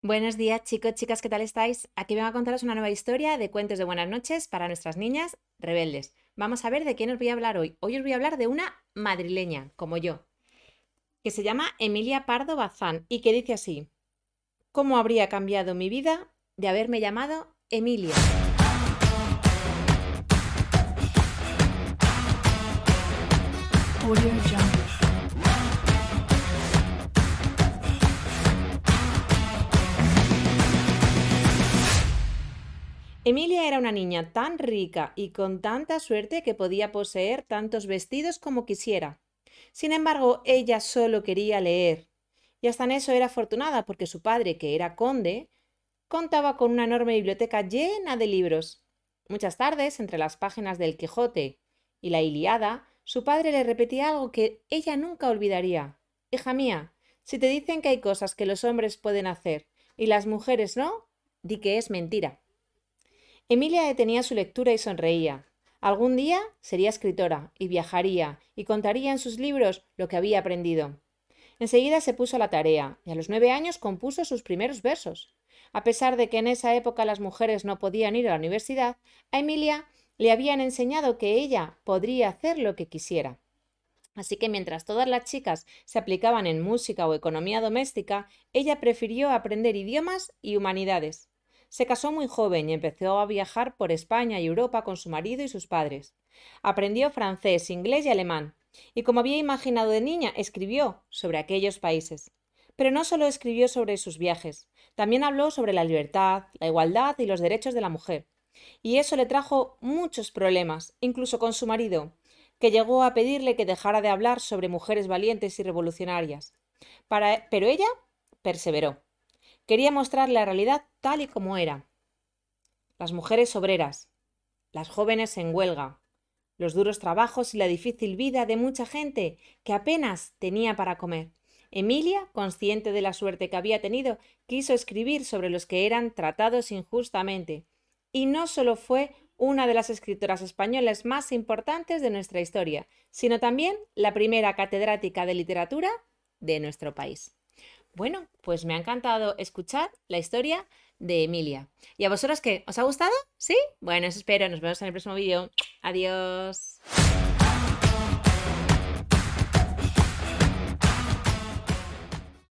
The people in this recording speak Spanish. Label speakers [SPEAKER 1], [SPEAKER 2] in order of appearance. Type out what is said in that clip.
[SPEAKER 1] Buenos días chicos, chicas, ¿qué tal estáis? Aquí vengo a contaros una nueva historia de cuentos de buenas noches para nuestras niñas rebeldes. Vamos a ver de quién os voy a hablar hoy. Hoy os voy a hablar de una madrileña, como yo, que se llama Emilia Pardo Bazán y que dice así, ¿cómo habría cambiado mi vida de haberme llamado Emilia? Emilia era una niña tan rica y con tanta suerte que podía poseer tantos vestidos como quisiera. Sin embargo, ella solo quería leer. Y hasta en eso era afortunada porque su padre, que era conde, contaba con una enorme biblioteca llena de libros. Muchas tardes, entre las páginas del Quijote y la Iliada, su padre le repetía algo que ella nunca olvidaría. Hija mía, si te dicen que hay cosas que los hombres pueden hacer y las mujeres no, di que es mentira. Emilia detenía su lectura y sonreía. Algún día sería escritora y viajaría y contaría en sus libros lo que había aprendido. Enseguida se puso a la tarea y a los nueve años compuso sus primeros versos. A pesar de que en esa época las mujeres no podían ir a la universidad, a Emilia le habían enseñado que ella podría hacer lo que quisiera. Así que mientras todas las chicas se aplicaban en música o economía doméstica, ella prefirió aprender idiomas y humanidades. Se casó muy joven y empezó a viajar por España y Europa con su marido y sus padres. Aprendió francés, inglés y alemán, y como había imaginado de niña, escribió sobre aquellos países. Pero no solo escribió sobre sus viajes, también habló sobre la libertad, la igualdad y los derechos de la mujer. Y eso le trajo muchos problemas, incluso con su marido, que llegó a pedirle que dejara de hablar sobre mujeres valientes y revolucionarias. Pero ella perseveró. Quería mostrar la realidad tal y como era. Las mujeres obreras, las jóvenes en huelga, los duros trabajos y la difícil vida de mucha gente que apenas tenía para comer. Emilia, consciente de la suerte que había tenido, quiso escribir sobre los que eran tratados injustamente. Y no solo fue una de las escritoras españolas más importantes de nuestra historia, sino también la primera catedrática de literatura de nuestro país. Bueno, pues me ha encantado escuchar la historia de Emilia. ¿Y a vosotros qué? ¿Os ha gustado? ¿Sí? Bueno, eso espero. Nos vemos en el próximo vídeo. Adiós.